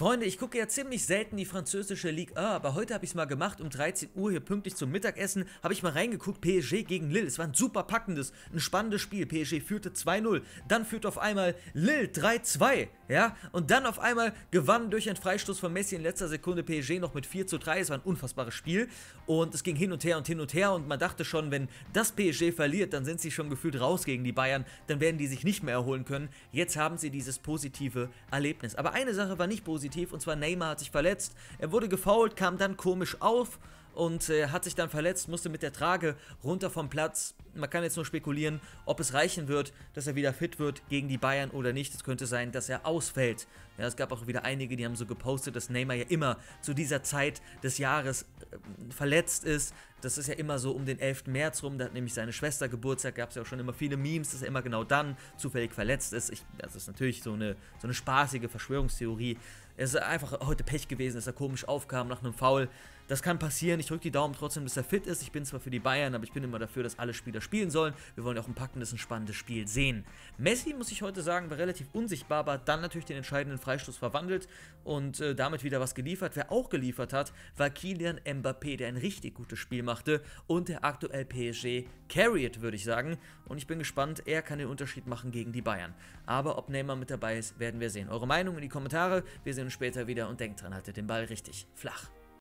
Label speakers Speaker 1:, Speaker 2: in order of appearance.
Speaker 1: Freunde, ich gucke ja ziemlich selten die französische Ligue 1, aber heute habe ich es mal gemacht, um 13 Uhr hier pünktlich zum Mittagessen, habe ich mal reingeguckt, PSG gegen Lille. Es war ein super packendes, ein spannendes Spiel. PSG führte 2-0, dann führt auf einmal Lille 3-2. Ja, und dann auf einmal gewann durch einen Freistoß von Messi in letzter Sekunde PSG noch mit 4 zu 3. Es war ein unfassbares Spiel und es ging hin und her und hin und her und man dachte schon, wenn das PSG verliert, dann sind sie schon gefühlt raus gegen die Bayern, dann werden die sich nicht mehr erholen können. Jetzt haben sie dieses positive Erlebnis. Aber eine Sache war nicht positiv und zwar Neymar hat sich verletzt. Er wurde gefoult, kam dann komisch auf und äh, hat sich dann verletzt, musste mit der Trage runter vom Platz. Man kann jetzt nur spekulieren, ob es reichen wird, dass er wieder fit wird gegen die Bayern oder nicht. Es könnte sein, dass er ausfällt. Ja, es gab auch wieder einige, die haben so gepostet, dass Neymar ja immer zu dieser Zeit des Jahres äh, verletzt ist, das ist ja immer so um den 11. März rum, da hat nämlich seine Schwester Geburtstag, gab es ja auch schon immer viele Memes, dass er immer genau dann zufällig verletzt ist. Ich, das ist natürlich so eine, so eine spaßige Verschwörungstheorie. Es ist einfach heute Pech gewesen, dass er komisch aufkam nach einem Foul. Das kann passieren. Ich drücke die Daumen trotzdem, bis er fit ist. Ich bin zwar für die Bayern, aber ich bin immer dafür, dass alle Spieler spielen sollen. Wir wollen ja auch ein packendes, ein spannendes Spiel sehen. Messi, muss ich heute sagen, war relativ unsichtbar, aber dann natürlich den entscheidenden Freistoß verwandelt und äh, damit wieder was geliefert. Wer auch geliefert hat, war Kilian Mbappé, der ein richtig gutes Spiel macht machte und der aktuell PSG carried, würde ich sagen. Und ich bin gespannt, er kann den Unterschied machen gegen die Bayern. Aber ob Neymar mit dabei ist, werden wir sehen. Eure Meinung in die Kommentare. Wir sehen uns später wieder und denkt dran, haltet den Ball richtig flach.